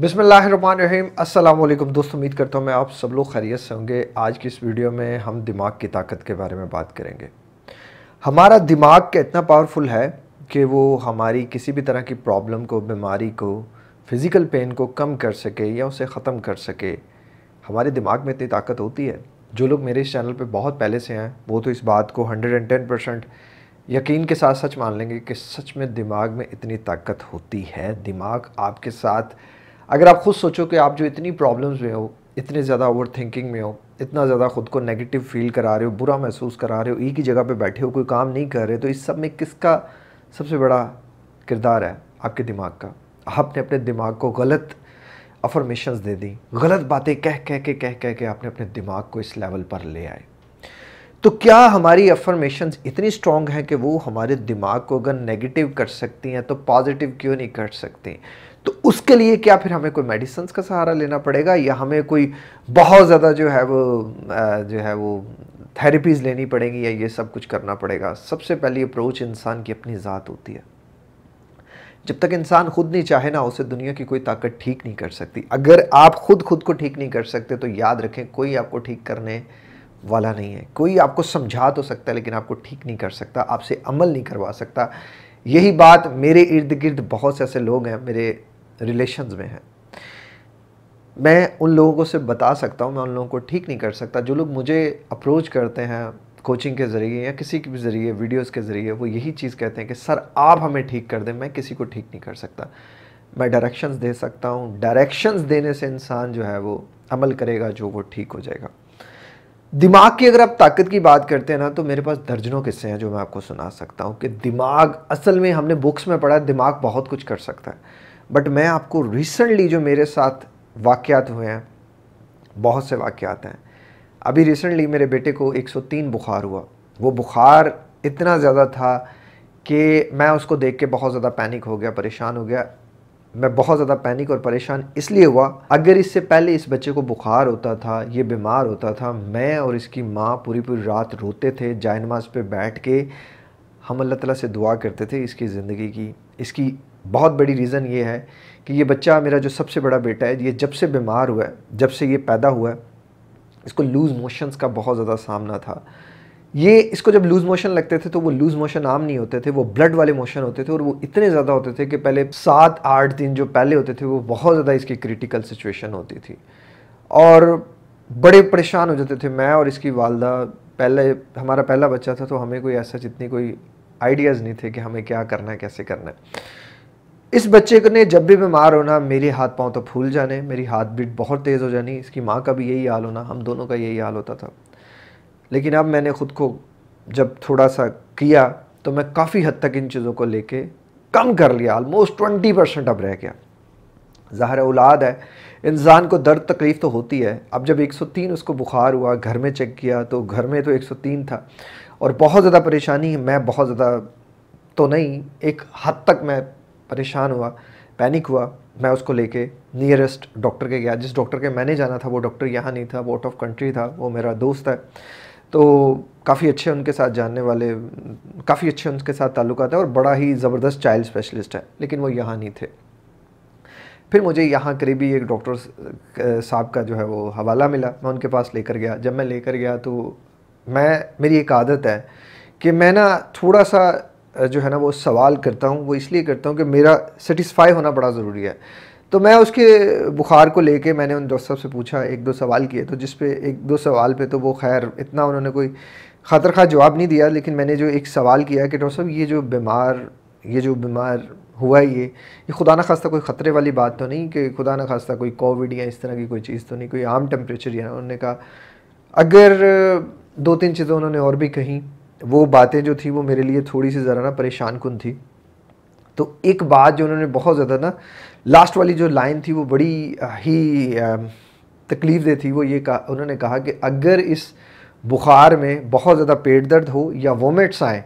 बिसमीम अल्लाम दोस्तों उम्मीद करता हूँ मैं आप सब लोग खैरियत से होंगे आज की इस वीडियो में हम दिमाग की ताकत के बारे में बात करेंगे हमारा दिमाग का इतना पावरफुल है कि वो हमारी किसी भी तरह की प्रॉब्लम को बीमारी को फिज़िकल पेन को कम कर सके या उसे ख़त्म कर सके हमारे दिमाग में इतनी ताकत होती है जो लोग मेरे इस चैनल पर बहुत पहले से हैं वो तो इस बात को हंड्रेड एंड टेन परसेंट यकीन के साथ सच मान लेंगे कि सच में दिमाग में इतनी ताकत होती है दिमाग आपके साथ अगर आप खुद सोचो कि आप जो इतनी प्रॉब्लम्स में हो इतने ज़्यादा ओवर थिंकिंग में हो इतना ज़्यादा खुद को नेगेटिव फील करा रहे हो बुरा महसूस करा रहे हो एक ही जगह पे बैठे हो कोई काम नहीं कर रहे तो इस सब में किसका सबसे बड़ा किरदार है आपके दिमाग का आपने अपने दिमाग को गलत अफर्मेशंस दे दी गलत बातें कह कह के कह कह के आपने अपने दिमाग को इस लेवल पर ले आए तो क्या हमारी अफर्मेशंस इतनी स्ट्रॉन्ग हैं कि वो हमारे दिमाग को अगर नेगेटिव कर सकती हैं तो पॉजिटिव क्यों नहीं कर सकती तो उसके लिए क्या फिर हमें कोई मेडिसन्स का सहारा लेना पड़ेगा या हमें कोई बहुत ज़्यादा जो है वो जो है वो थेरेपीज़ लेनी पड़ेंगी या ये सब कुछ करना पड़ेगा सबसे पहली अप्रोच इंसान की अपनी ज़ात होती है जब तक इंसान खुद नहीं चाहे ना उसे दुनिया की कोई ताकत ठीक नहीं कर सकती अगर आप खुद खुद को ठीक नहीं कर सकते तो याद रखें कोई आपको ठीक करने वाला नहीं है कोई आपको समझा तो सकता है लेकिन आपको ठीक नहीं कर सकता आपसे अमल नहीं करवा सकता यही बात मेरे इर्द गिर्द बहुत से ऐसे लोग हैं मेरे रिलेशंस में हैं मैं उन लोगों से बता सकता हूँ मैं उन लोगों को ठीक नहीं कर सकता जो लोग मुझे अप्रोच करते हैं कोचिंग के ज़रिए या किसी के भी ज़रिए वीडियोस के ज़रिए वो यही चीज़ कहते हैं कि सर आप हमें ठीक कर दें मैं किसी को ठीक नहीं कर सकता मैं डायरेक्शंस दे सकता हूँ डायरेक्शंस देने से इंसान जो है वो अमल करेगा जो वो ठीक हो जाएगा दिमाग की अगर आप ताकत की बात करते हैं ना तो मेरे पास दर्जनों किस्से हैं जो मैं आपको सुना सकता हूँ कि दिमाग असल में हमने बुक्स में पढ़ा दिमाग बहुत कुछ कर सकता है बट मैं आपको रिसेंटली जो मेरे साथ वाक्यात हुए हैं बहुत से वाक़ात हैं अभी रिसेंटली मेरे बेटे को 103 बुखार हुआ वो बुखार इतना ज़्यादा था कि मैं उसको देख के बहुत ज़्यादा पैनिक हो गया परेशान हो गया मैं बहुत ज़्यादा पैनिक और परेशान इसलिए हुआ अगर इससे पहले इस बच्चे को बुखार होता था ये बीमार होता था मैं और इसकी माँ पूरी पूरी रात रोते थे जाए नमाज पर बैठ के हम अल्लाह तला से दुआ करते थे इसकी ज़िंदगी की इसकी बहुत बड़ी रीज़न ये है कि ये बच्चा मेरा जो सबसे बड़ा बेटा है ये जब से बीमार हुआ है जब से ये पैदा हुआ है इसको लूज़ मोशंस का बहुत ज़्यादा सामना था ये इसको जब लूज मोशन लगते थे तो वो लूज मोशन आम नहीं होते थे वो ब्लड वाले मोशन होते थे और वो इतने ज़्यादा होते थे कि पहले सात आठ दिन जो पहले होते थे वो बहुत ज़्यादा इसकी क्रिटिकल सिचुएशन होती थी और बड़े परेशान हो जाते थे मैं और इसकी वालदा पहले हमारा पहला बच्चा था तो हमें कोई ऐसा जितनी कोई आइडियाज़ नहीं थे कि हमें क्या करना है कैसे करना है इस बच्चे को ने जब भी बीमार होना मेरे हाथ पाँव तो फूल जाने मेरी हाथ बीट बहुत तेज़ हो जानी इसकी माँ का भी यही हाल होना हम दोनों का यही हाल होता था लेकिन अब मैंने ख़ुद को जब थोड़ा सा किया तो मैं काफ़ी हद तक इन चीज़ों को लेके कम कर लिया ऑलमोस्ट ट्वेंटी परसेंट अब रह गया ज़ाहिर औलाद है इंसान को दर्द तकलीफ़ तो होती है अब जब 103 उसको बुखार हुआ घर में चेक किया तो घर में तो 103 था और बहुत ज़्यादा परेशानी मैं बहुत ज़्यादा तो नहीं एक हद तक मैं परेशान हुआ पैनिक हुआ मैं उसको लेके नियरेस्ट डॉक्टर के गया जिस डॉक्टर के मैंने जाना था वो डॉक्टर यहाँ नहीं था वो आउट ऑफ कंट्री था वो मेरा दोस्त है तो काफ़ी अच्छे उनके साथ जानने वाले काफ़ी अच्छे उनके साथ ताल्लुक है और बड़ा ही ज़बरदस्त चाइल्ड स्पेशलिस्ट है लेकिन वो यहाँ नहीं थे फिर मुझे यहाँ करीबी एक डॉक्टर साहब का जो है वो हवाला मिला मैं उनके पास लेकर गया जब मैं लेकर गया तो मैं मेरी एक आदत है कि मैं ना थोड़ा सा जो है ना वो सवाल करता हूँ वो इसलिए करता हूँ कि मेरा सेटिस्फाई होना बड़ा ज़रूरी है तो मैं उसके बुखार को लेके मैंने उन दोस्तों से पूछा एक दो सवाल किए तो जिस पे एक दो सवाल पे तो वो खैर इतना उन्होंने कोई खातर खा जवाब नहीं दिया लेकिन मैंने जो एक सवाल किया कि डॉक्टर साहब ये जो बीमार ये जो बीमार हुआ ये ये खुदा ना खास्ता कोई ख़तरे वाली बात तो नहीं कि खुदा ना खास्ता कोई कोविड या इस तरह की कोई चीज़ तो नहीं कोई आम टेम्परेचर या उन्होंने कहा अगर दो तीन चीज़ें उन्होंने और भी कहीं वो बातें जो थी वो मेरे लिए थोड़ी सी ज़रा ना परेशान कन थी तो एक बात जो उन्होंने बहुत ज़्यादा ना लास्ट वाली जो लाइन थी वो बड़ी ही तकलीफ़ दे थी वो ये कहा उन्होंने कहा कि अगर इस बुखार में बहुत ज़्यादा पेट दर्द हो या वोमिट्स आएँ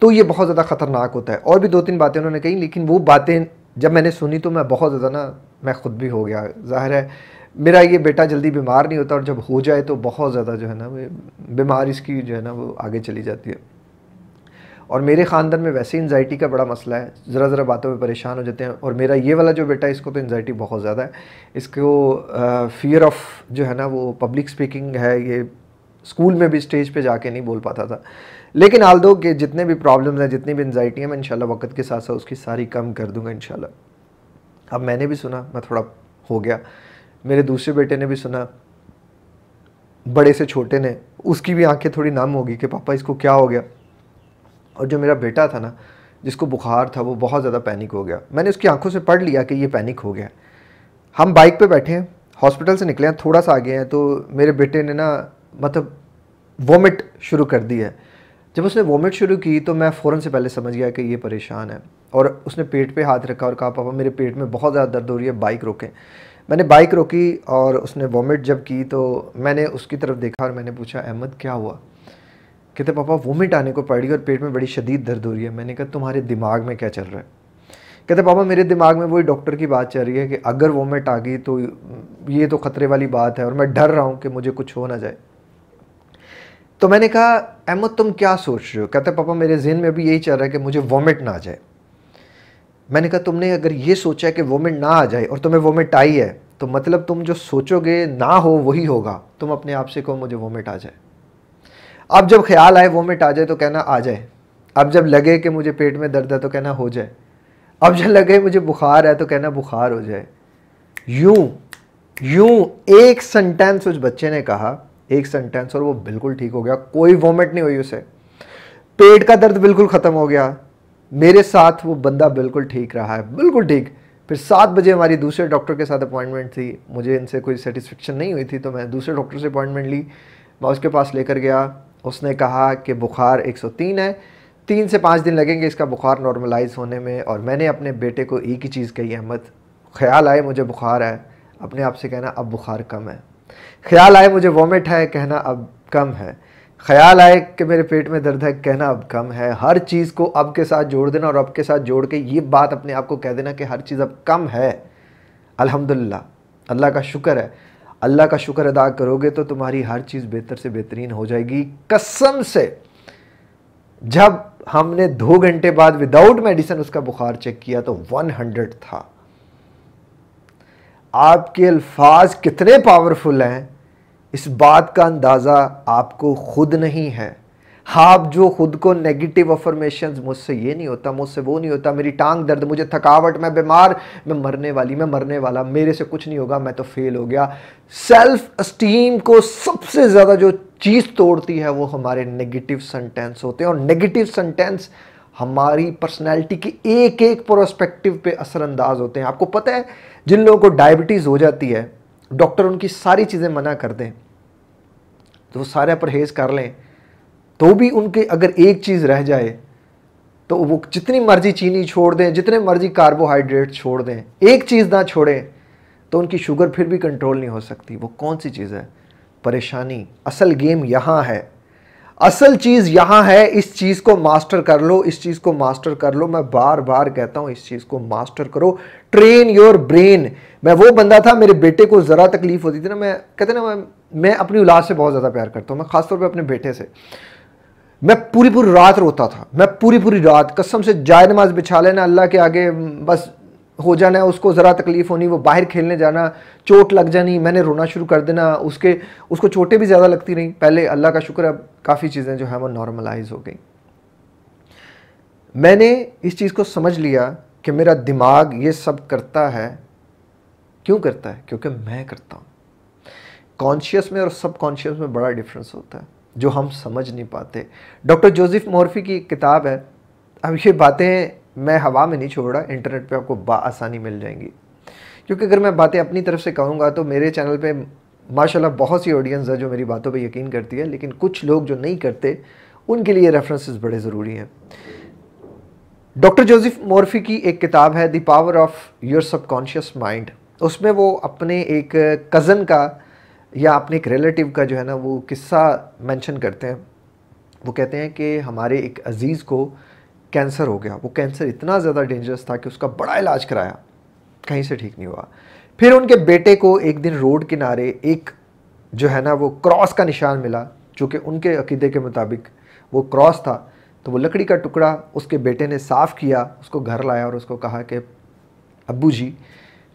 तो ये बहुत ज़्यादा ख़तरनाक होता है और भी दो तीन बातें उन्होंने कही लेकिन वो बातें जब मैंने सुनी तो मैं बहुत ज़्यादा ना मैं ख़ुद भी हो गया ज़ाहिर है मेरा ये बेटा जल्दी बीमार नहीं होता और जब हो जाए तो बहुत ज़्यादा जो है ना बीमार इसकी जो है ना वो आगे चली जाती है और मेरे ख़ानदान में वैसे इन्जाइटी का बड़ा मसला है ज़रा ज़रा बातों में परेशान हो जाते हैं और मेरा ये वाला जो बेटा है इसको तो इन्जाइटी बहुत ज़्यादा है इसको फ़ियर ऑफ़ जो है ना वो पब्लिक स्पीकिंग है ये स्कूल में भी स्टेज पे जाके नहीं बोल पाता था लेकिन आल दो कि जितने भी प्रॉब्लम्स हैं जितनी भी इन्जाइटी हैं मैं इनशाला वक्त के साथ साथ उसकी सारी कम कर दूंगा इन अब मैंने भी सुना मैं थोड़ा हो गया मेरे दूसरे बेटे ने भी सुना बड़े से छोटे ने उसकी भी आंखें थोड़ी नम होगी कि पापा इसको क्या हो गया और जो मेरा बेटा था ना जिसको बुखार था वो बहुत ज़्यादा पैनिक हो गया मैंने उसकी आंखों से पढ़ लिया कि ये पैनिक हो गया हम बाइक पे बैठे हैं हॉस्पिटल से निकले हैं थोड़ा सा आगे हैं तो मेरे बेटे ने ना मतलब वोमिट शुरू कर दी है जब उसने वोमिट शुरू की तो मैं फ़ौरन से पहले समझ गया कि ये परेशान है और उसने पेट पे हाथ रखा और कहा पापा मेरे पेट में बहुत ज़्यादा दर्द हो रही है बाइक रोकें मैंने बाइक रोकी और उसने वॉमिट जब की तो मैंने उसकी तरफ देखा और मैंने पूछा अहमद क्या हुआ कहते पापा वोमिट आने को गई और पेट में बड़ी शदीद दर्द हो रही है मैंने कहा तुम्हारे दिमाग में क्या चल रहा है कहते पापा मेरे दिमाग में वही डॉक्टर की बात चल रही है कि अगर वोमिट आ गई तो ये तो ख़तरे वाली बात है और मैं डर रहा हूँ कि मुझे कुछ हो ना जाए तो मैंने कहा अहमद तुम क्या सोच रहे हो कहते पापा मेरे जहन में अभी यही चल रहा है कि मुझे वोमिट ना आ जाए मैंने कहा तुमने अगर ये सोचा है कि वोमिट ना आ जाए और तुम्हें वोमिट आई है तो मतलब तुम जो सोचोगे ना हो वही होगा तुम अपने आप से कहो मुझे वोमिट आ जाए अब जब ख्याल आए वोमिट आ जाए तो कहना आ जाए अब जब लगे कि मुझे पेट में दर्द है तो कहना हो जाए अब जब लगे मुझे बुखार है तो कहना बुखार हो जाए यूं यूं एक सेंटेंस उस बच्चे ने कहा एक सेंटेंस और वो बिल्कुल ठीक हो गया कोई वोमिट नहीं हुई उसे पेट का दर्द बिल्कुल ख़त्म हो गया मेरे साथ वो बंदा बिल्कुल ठीक रहा है बिल्कुल ठीक फिर सात बजे हमारी दूसरे डॉक्टर के साथ अपॉइंटमेंट थी मुझे इनसे कोई सेटिस्फेक्शन नहीं हुई थी तो मैं दूसरे डॉक्टर से अपॉइंटमेंट ली मैं उसके पास लेकर गया उसने कहा कि बुखार 103 है तीन से पाँच दिन लगेंगे इसका बुखार नॉर्मलाइज होने में और मैंने अपने बेटे को एक ही चीज़ कही अहमद ख्याल आए मुझे बुखार है अपने आप से कहना अब बुखार कम है ख्याल आए मुझे वॉमिट है कहना अब कम है ख्याल आए कि मेरे पेट में दर्द है कहना अब कम है हर चीज़ को अब के साथ जोड़ देना और अब के साथ जोड़ के ये बात अपने आप को कह देना कि हर चीज़ अब कम है अल्हम्दुलिल्लाह अल्लाह का शुक्र है अल्लाह का शुक्र अदा करोगे तो तुम्हारी हर चीज़ बेहतर से बेहतरीन हो जाएगी कसम से जब हमने दो घंटे बाद विदाउट मेडिसिन उसका बुखार चेक किया तो 100 था आपके अल्फाज कितने पावरफुल हैं इस बात का अंदाज़ा आपको खुद नहीं है आप जो खुद को नेगेटिव अफर्मेशन मुझसे ये नहीं होता मुझसे वो नहीं होता मेरी टांग दर्द मुझे थकावट मैं बीमार मैं मरने वाली मैं मरने वाला मेरे से कुछ नहीं होगा मैं तो फेल हो गया सेल्फ इस्टीम को सबसे ज़्यादा जो चीज़ तोड़ती है वो हमारे नेगेटिव सेंटेंस होते हैं और नेगेटिव सेंटेंस हमारी पर्सनैलिटी के एक एक प्रोस्पेक्टिव पे असरअंदाज होते हैं आपको पता है जिन लोगों को डायबिटीज़ हो जाती है डॉक्टर उनकी सारी चीज़ें मना कर दें तो वो सारे परहेज़ कर लें तो भी उनके अगर एक चीज़ रह जाए तो वो जितनी मर्जी चीनी छोड़ दें जितने मर्जी कार्बोहाइड्रेट छोड़ दें एक चीज़ ना छोड़ें तो उनकी शुगर फिर भी कंट्रोल नहीं हो सकती वो कौन सी चीज़ है परेशानी असल गेम यहाँ है असल चीज़ यहाँ है इस चीज़ को मास्टर कर लो इस चीज़ को मास्टर कर लो मैं बार बार कहता हूँ इस चीज़ को मास्टर करो ट्रेन योर ब्रेन मैं वो बंदा था मेरे बेटे को ज़रा तकलीफ़ होती थी ना मैं कहते ना मैं मैं अपनी औलाद से बहुत ज़्यादा प्यार करता हूँ मैं ख़ासतौर पर अपने बेटे से मैं पूरी पूरी रात रोता था मैं पूरी पूरी रात कसम से जाय नमाज बिछा लेना अल्लाह के आगे बस हो जाना है उसको ज़रा तकलीफ़ होनी वो बाहर खेलने जाना चोट लग जानी मैंने रोना शुरू कर देना उसके उसको चोटें भी ज़्यादा लगती रहीं पहले अल्लाह का शुक्र अब काफ़ी चीज़ें जो हैं वो नॉर्मलाइज हो गई मैंने इस चीज़ को समझ लिया कि मेरा दिमाग ये सब करता है क्यों करता है क्योंकि मैं करता हूँ कॉन्शियस में और सब कॉन्शियस में बड़ा डिफरेंस होता है जो हम समझ नहीं पाते डॉक्टर जोसेफ मॉर्फी की किताब है अब ये बातें मैं हवा में नहीं छोड़ रहा इंटरनेट पे आपको आसानी मिल जाएंगी क्योंकि अगर मैं बातें अपनी तरफ से कहूँगा तो मेरे चैनल पे माशाल्लाह बहुत सी ऑडियंस है जो मेरी बातों पे यकीन करती है लेकिन कुछ लोग जो नहीं करते उनके लिए रेफरेंसेस बड़े ज़रूरी हैं डॉक्टर जोसेफ मोरफी की एक किताब है the power of your subconscious mind उसमें वो अपने एक कज़न का या आपने एक रिलेटिव का जो है ना वो किस्सा मेंशन करते हैं वो कहते हैं कि हमारे एक अज़ीज़ को कैंसर हो गया वो कैंसर इतना ज़्यादा डेंजरस था कि उसका बड़ा इलाज कराया कहीं से ठीक नहीं हुआ फिर उनके बेटे को एक दिन रोड किनारे एक जो है ना वो क्रॉस का निशान मिला कि उनके अकीदे के मुताबिक वो क्रॉस था तो वो लकड़ी का टुकड़ा उसके बेटे ने साफ़ किया उसको घर लाया और उसको कहा कि अबू जी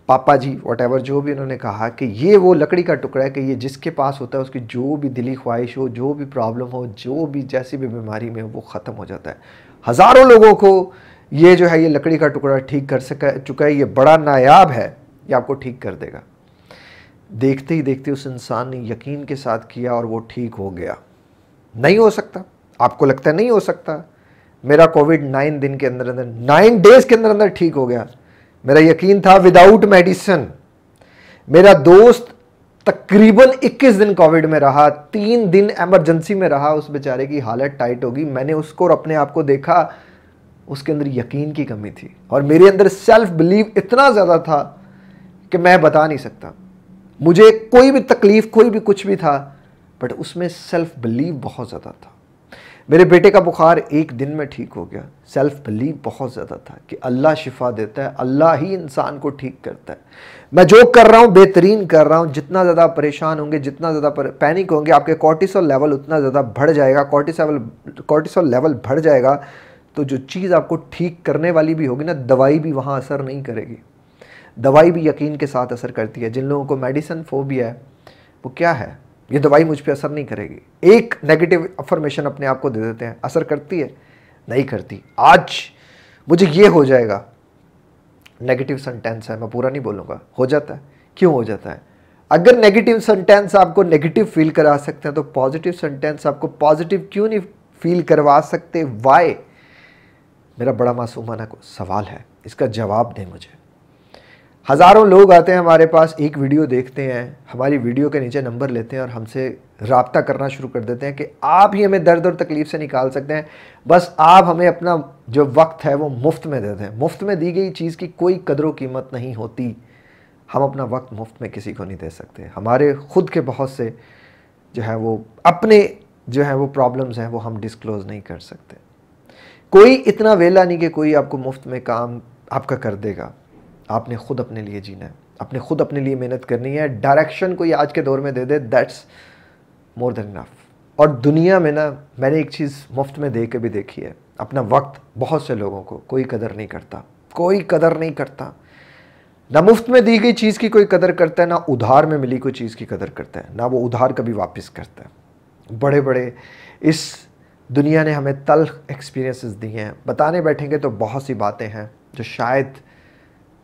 पापा जी वट जो भी उन्होंने कहा कि ये वो लकड़ी का टुकड़ा है कि ये जिसके पास होता है उसकी जो भी दिली ख्वाहिश हो जो भी प्रॉब्लम हो जो भी जैसी भी बीमारी में हो वो ख़त्म हो जाता है हज़ारों लोगों को ये जो है ये लकड़ी का टुकड़ा ठीक कर सका चुका है ये बड़ा नायाब है ये आपको ठीक कर देगा देखते ही देखते उस इंसान ने यकीन के साथ किया और वो ठीक हो गया नहीं हो सकता आपको लगता है नहीं हो सकता मेरा कोविड नाइन दिन के अंदर अंदर नाइन डेज़ के अंदर अंदर ठीक हो गया मेरा यकीन था विदाउट मेडिसिन मेरा दोस्त तकरीबन 21 दिन कोविड में रहा तीन दिन एमरजेंसी में रहा उस बेचारे की हालत टाइट होगी मैंने उसको और अपने आप को देखा उसके अंदर यकीन की कमी थी और मेरे अंदर सेल्फ बिलीव इतना ज़्यादा था कि मैं बता नहीं सकता मुझे कोई भी तकलीफ़ कोई भी कुछ भी था बट उसमें सेल्फ बिलीव बहुत ज़्यादा था मेरे बेटे का बुखार एक दिन में ठीक हो गया सेल्फ बिलीव बहुत ज़्यादा था कि अल्लाह शिफा देता है अल्लाह ही इंसान को ठीक करता है मैं जो कर रहा हूँ बेहतरीन कर रहा हूँ जितना ज़्यादा परेशान होंगे जितना ज़्यादा पैनिक होंगे आपके कॉर्टिसोल लेवल उतना ज़्यादा बढ़ जाएगा कॉर्टिसवल कॉर्टिसोल लेवल बढ़ जाएगा तो जो चीज़ आपको ठीक करने वाली भी होगी ना दवाई भी वहाँ असर नहीं करेगी दवाई भी यकीन के साथ असर करती है जिन लोगों को मेडिसन फोबिया है वो क्या है ये दवाई मुझ पर असर नहीं करेगी एक नेगेटिव अफर्मेशन अपने आप को दे देते हैं असर करती है नहीं करती आज मुझे ये हो जाएगा नेगेटिव सेंटेंस है मैं पूरा नहीं बोलूँगा हो जाता है क्यों हो जाता है अगर नेगेटिव सेंटेंस आपको नेगेटिव फील करा सकते हैं तो पॉजिटिव सेंटेंस आपको पॉजिटिव क्यों नहीं फील करवा सकते वाई मेरा बड़ा मासूमाना को सवाल है इसका जवाब दें मुझे हज़ारों लोग आते हैं हमारे पास एक वीडियो देखते हैं हमारी वीडियो के नीचे नंबर लेते हैं और हमसे रबता करना शुरू कर देते हैं कि आप ही हमें दर्द और तकलीफ़ से निकाल सकते हैं बस आप हमें अपना जो वक्त है वो मुफ्त में देते हैं मुफ्त में दी गई चीज़ की कोई कदरों कीमत नहीं होती हम अपना वक्त मुफ्त में किसी को नहीं दे सकते हमारे ख़ुद के बहुत से जो है वो अपने जो है वो प्रॉब्लम्स हैं वो हम डिस्क्लोज़ नहीं कर सकते कोई इतना वेला नहीं कि कोई आपको मुफ्त में काम आपका कर देगा आपने खुद अपने लिए जीना है अपने खुद अपने लिए मेहनत करनी है डायरेक्शन कोई आज के दौर में they they that's more than enough और दुनिया में ना मैंने एक चीज़ मुफ्त में दे के भी देखी है अपना वक्त बहुत से लोगों को कोई कदर नहीं करता कोई कदर नहीं करता ना मुफ्त में दी गई चीज़ की कोई कदर करता है ना उधार में मिली कोई चीज़ की कदर करता है ना वो उधार कभी वापस करता है बड़े बड़े इस दुनिया ने हमें तल्ख एक्सपीरियंसेस दिए हैं बताने बैठेंगे तो बहुत सी बातें हैं जो शायद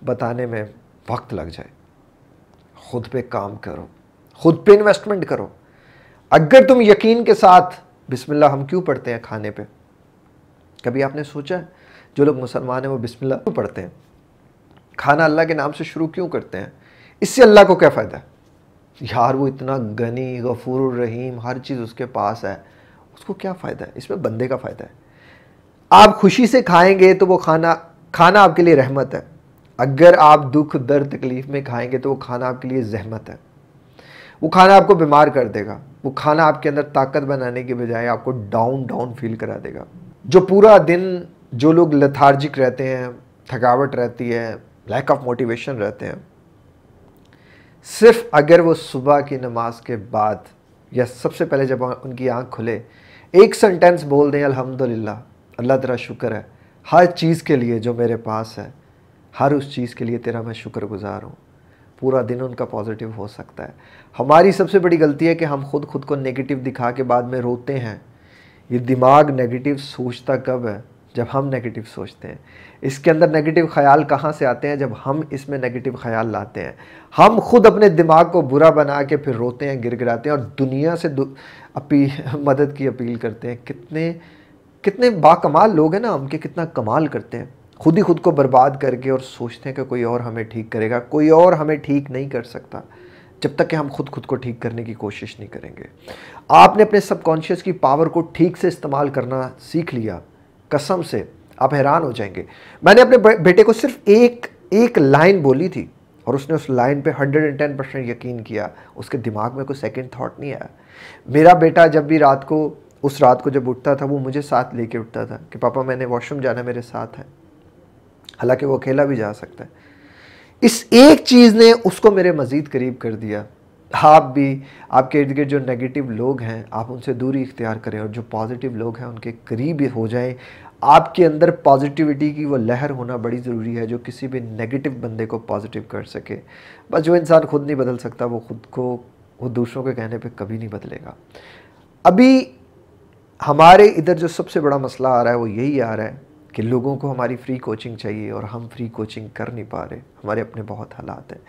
बताने में वक्त लग जाए खुद पे काम करो खुद पे इन्वेस्टमेंट करो अगर तुम यकीन के साथ बिस्मिल्लाह हम क्यों पढ़ते हैं खाने पे कभी आपने सोचा है जो लोग मुसलमान हैं वो बिस्मिल्लाह क्यों पढ़ते हैं खाना अल्लाह के नाम से शुरू क्यों करते हैं इससे अल्लाह को क्या फ़ायदा है यार वो इतना गनी गफूर रहीम हर चीज़ उसके पास है उसको क्या फ़ायदा है इसमें बंदे का फ़ायदा है आप खुशी से खाएंगे तो वो खाना खाना आपके लिए रहमत है अगर आप दुख दर्द तकलीफ़ में खाएंगे तो वो खाना आपके लिए जहमत है वो खाना आपको बीमार कर देगा वो खाना आपके अंदर ताकत बनाने के बजाय आपको डाउन डाउन फील करा देगा जो पूरा दिन जो लोग लथार्जिक रहते हैं थकावट रहती है लैक ऑफ मोटिवेशन रहते हैं सिर्फ अगर वो सुबह की नमाज के बाद या सबसे पहले जब उनकी आंख खुले एक सेंटेंस बोल दें अल्हम्दुलिल्लाह अल्लाह तेरा शुक्र है हर चीज़ के लिए जो मेरे पास है हर उस चीज़ के लिए तेरा मैं शुक्रगुजार हूँ पूरा दिन उनका पॉजिटिव हो सकता है हमारी सबसे बड़ी गलती है कि हम खुद खुद को नेगेटिव दिखा के बाद में रोते हैं ये दिमाग नेगेटिव सोचता कब है जब हम नेगेटिव सोचते हैं इसके अंदर नेगेटिव ख्याल कहाँ से आते हैं जब हम इसमें नेगेटिव ख्याल लाते हैं हम खुद अपने दिमाग को बुरा बना के फिर रोते हैं गिर गिराते हैं और दुनिया से दु, अपी मदद की अपील करते हैं कितने कितने बाकमाल लोग हैं ना हम कितना कमाल करते हैं खुद ही खुद को बर्बाद करके और सोचते हैं कि कोई और हमें ठीक करेगा कोई और हमें ठीक नहीं कर सकता जब तक कि हम खुद खुद को ठीक करने की कोशिश नहीं करेंगे आपने अपने सबकॉन्शियस की पावर को ठीक से इस्तेमाल करना सीख लिया कसम से आप हैरान हो जाएंगे मैंने अपने बेटे को सिर्फ एक एक लाइन बोली थी और उसने उस लाइन पे 110 परसेंट यकीन किया उसके दिमाग में कोई सेकंड थॉट नहीं आया मेरा बेटा जब भी रात को उस रात को जब उठता था वो मुझे साथ लेके उठता था कि पापा मैंने वॉशरूम जाना मेरे साथ है हालांकि वो अकेला भी जा सकता है इस एक चीज़ ने उसको मेरे मज़ीद करीब कर दिया आप भी आपके इर्द गिर्द जो नेगेटिव लोग हैं आप उनसे दूरी इख्तियार करें और जो पॉजिटिव लोग हैं उनके करीब हो जाएं आपके अंदर पॉजिटिविटी की वो लहर होना बड़ी ज़रूरी है जो किसी भी नेगेटिव बंदे को पॉजिटिव कर सके बस जो इंसान खुद नहीं बदल सकता वो खुद को वो दूसरों के कहने पे कभी नहीं बदलेगा अभी हमारे इधर जो सबसे बड़ा मसला आ रहा है वो यही आ रहा है कि लोगों को हमारी फ्री कोचिंग चाहिए और हम फ्री कोचिंग कर नहीं पा रहे हमारे अपने बहुत हालात हैं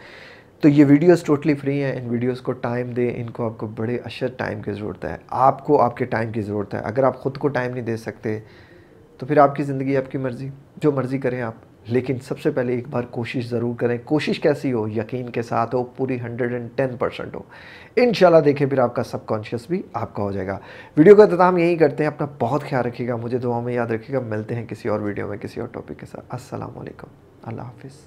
तो ये वीडियोस टोटली फ्री हैं इन वीडियोस को टाइम दें इनको आपको बड़े अशद टाइम की ज़रूरत है आपको आपके टाइम की ज़रूरत है अगर आप ख़ुद को टाइम नहीं दे सकते तो फिर आपकी ज़िंदगी आपकी मर्ज़ी जो मर्ज़ी करें आप लेकिन सबसे पहले एक बार कोशिश ज़रूर करें कोशिश कैसी हो यकीन के साथ हो पूरी 110 परसेंट हो इन देखें फिर आपका सबकॉन्शियस भी आपका हो जाएगा वीडियो का अख्ताम यही करते हैं अपना बहुत ख्याल रखिएगा मुझे दुआ में याद रखिएगा मिलते हैं किसी और वीडियो में किसी और टॉपिक के साथ असलम अल्लाह हाफिज़